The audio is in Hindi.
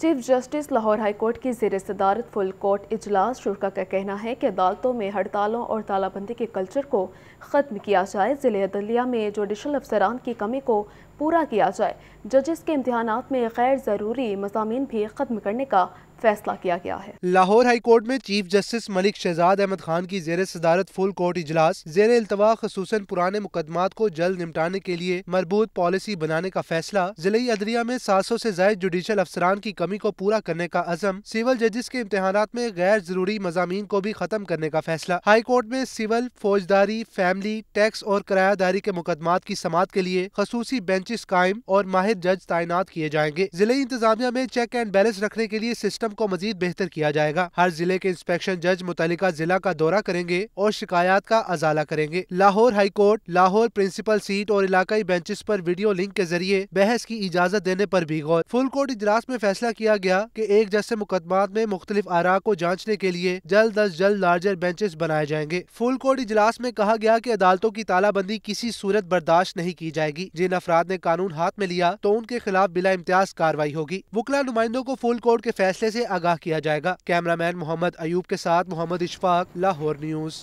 चीफ जस्टिस लाहौर हाईकोर्ट की जेर सदारत फुल कोर्ट इजलास शुरा का कहना है कि अदालतों में हड़तालों और तालाबंदी के कल्चर को ख़त्म किया जाए ज़िले अदलिया में जुडिशल अफसरान की कमी को पूरा किया जाए जजेस के इम्तहान में गैर ज़रूरी मजामी भी ख़त्म करने का फैसला किया गया है लाहौर हाई कोर्ट में चीफ जस्टिस मलिक शहजाद अहमद खान की जेर सदारत फुल कोर्ट इजलास जेर अल्तवा खसूस पुराने मुकदमा को जल्द निपटाने के लिए मरबूत पॉलिसी बनाने का फैसला जिले अदरिया में सात सौ ऐसी जायद जुडिशल अफसरान की कमी को पूरा करने का अजम सिविल जजिस के इम्तहान में गैर जरूरी मजामी को भी खत्म करने का फैसला हाई कोर्ट में सिविल फौजदारी फैमिली टैक्स और किरायादारी के मुकदमा की समात के लिए खसूसी बेंचेस कायम और माहिर जज तैनात किए जाएंगे जिले इंतजामिया में चेक एंड बैलेंस रखने के लिए सिस्टम सिस्टम को मजीद बेहतर किया जाएगा हर जिले के इंस्पेक्शन जज मुतल जिला का दौरा करेंगे और शिकायत का अजाला करेंगे Lahore high court Lahore principal seat और इलाकाई बेंचेस पर वीडियो लिंक के जरिए बहस की इजाजत देने पर भी गौर फुल कोर्ट इजलास में फैसला किया गया कि एक जैसे मुकदमा में मुख्तलिफ आरा को जांचने के लिए जल्द अज जल्द लार्जर बेंचेस बनाए जाएंगे फुल कोर्ट इजलास में कहा गया की अदालतों की तालाबंदी किसी सूरत बर्दाश्त नहीं की जाएगी जिन अफराद ने कानून हाथ में लिया तो उनके खिलाफ बिला इम्तियाज कार्रवाई होगी वकला नुमाइंदों को फुल कोर्ट के फैसले ऐसी आगाह किया जाएगा कैमरामैन मोहम्मद अयूब के साथ मोहम्मद इशफाक लाहौर न्यूज